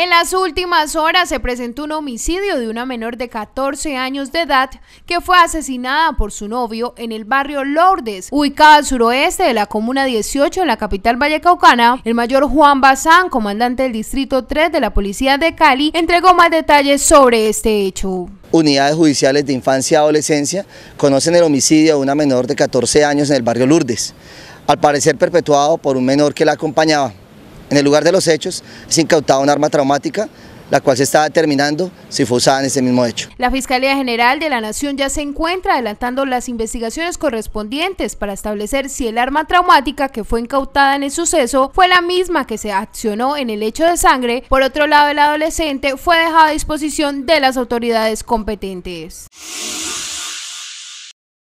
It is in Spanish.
En las últimas horas se presentó un homicidio de una menor de 14 años de edad que fue asesinada por su novio en el barrio Lourdes, ubicado al suroeste de la comuna 18 en la capital vallecaucana. El mayor Juan Bazán, comandante del distrito 3 de la policía de Cali, entregó más detalles sobre este hecho. Unidades judiciales de infancia y adolescencia conocen el homicidio de una menor de 14 años en el barrio Lourdes, al parecer perpetuado por un menor que la acompañaba. En el lugar de los hechos se incautó un arma traumática la cual se está determinando si fue usada en ese mismo hecho. La Fiscalía General de la Nación ya se encuentra adelantando las investigaciones correspondientes para establecer si el arma traumática que fue incautada en el suceso fue la misma que se accionó en el hecho de sangre. Por otro lado, el adolescente fue dejado a disposición de las autoridades competentes.